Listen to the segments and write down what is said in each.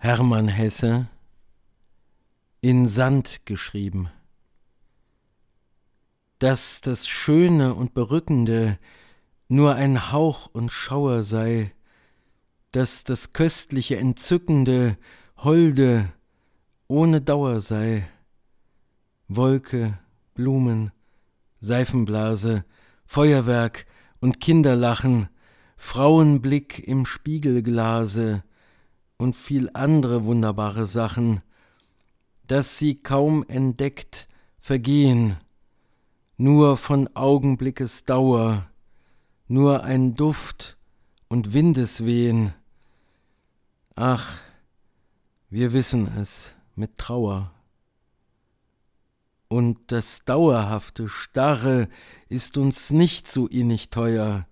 Hermann Hesse in Sand geschrieben, dass das Schöne und Berückende nur ein Hauch und Schauer sei, dass das köstliche, entzückende, holde, ohne Dauer sei, Wolke, Blumen, Seifenblase, Feuerwerk und Kinderlachen, Frauenblick im Spiegelglase, und viel andere wunderbare Sachen, dass sie kaum entdeckt vergehen, nur von Augenblickes Dauer, nur ein Duft und Windeswehen. Ach, wir wissen es mit Trauer. Und das dauerhafte Starre ist uns nicht so innig teuer,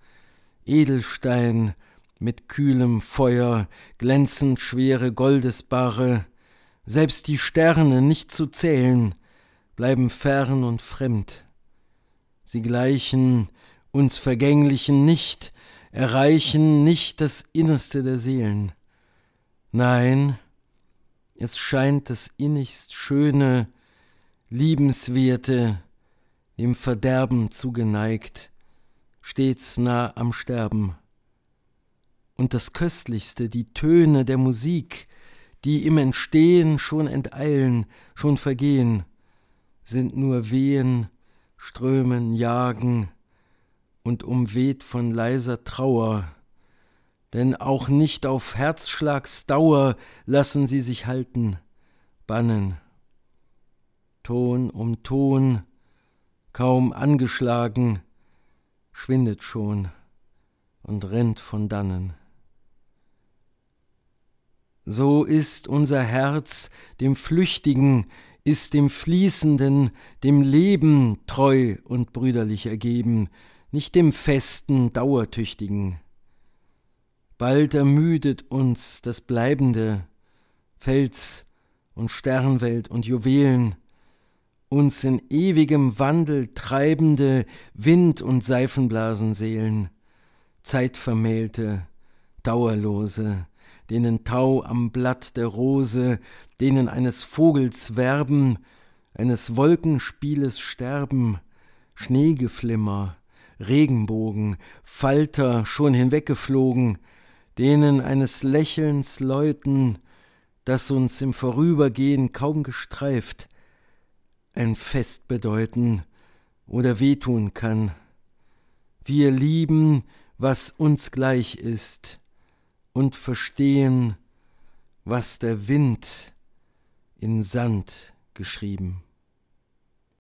Edelstein mit kühlem Feuer, glänzend schwere Goldesbarre, selbst die Sterne nicht zu zählen, bleiben fern und fremd. Sie gleichen uns Vergänglichen nicht, erreichen nicht das Innerste der Seelen. Nein, es scheint das innigst Schöne, Liebenswerte, dem Verderben zugeneigt, stets nah am Sterben und das Köstlichste, die Töne der Musik, die im Entstehen schon enteilen, schon vergehen, sind nur Wehen, Strömen, Jagen und umweht von leiser Trauer, denn auch nicht auf Herzschlagsdauer lassen sie sich halten, bannen. Ton um Ton, kaum angeschlagen, schwindet schon und rennt von dannen. So ist unser Herz dem Flüchtigen, ist dem Fließenden, dem Leben treu und brüderlich ergeben, nicht dem festen, dauertüchtigen. Bald ermüdet uns das Bleibende, Fels und Sternwelt und Juwelen, uns in ewigem Wandel treibende Wind- und Seifenblasenseelen, Zeitvermählte, Dauerlose, denen Tau am Blatt der Rose, denen eines Vogels werben, eines Wolkenspieles sterben, Schneegeflimmer, Regenbogen, Falter schon hinweggeflogen, denen eines Lächelns läuten, das uns im Vorübergehen kaum gestreift, ein Fest bedeuten oder wehtun kann. Wir lieben, was uns gleich ist, und verstehen, was der Wind in Sand geschrieben.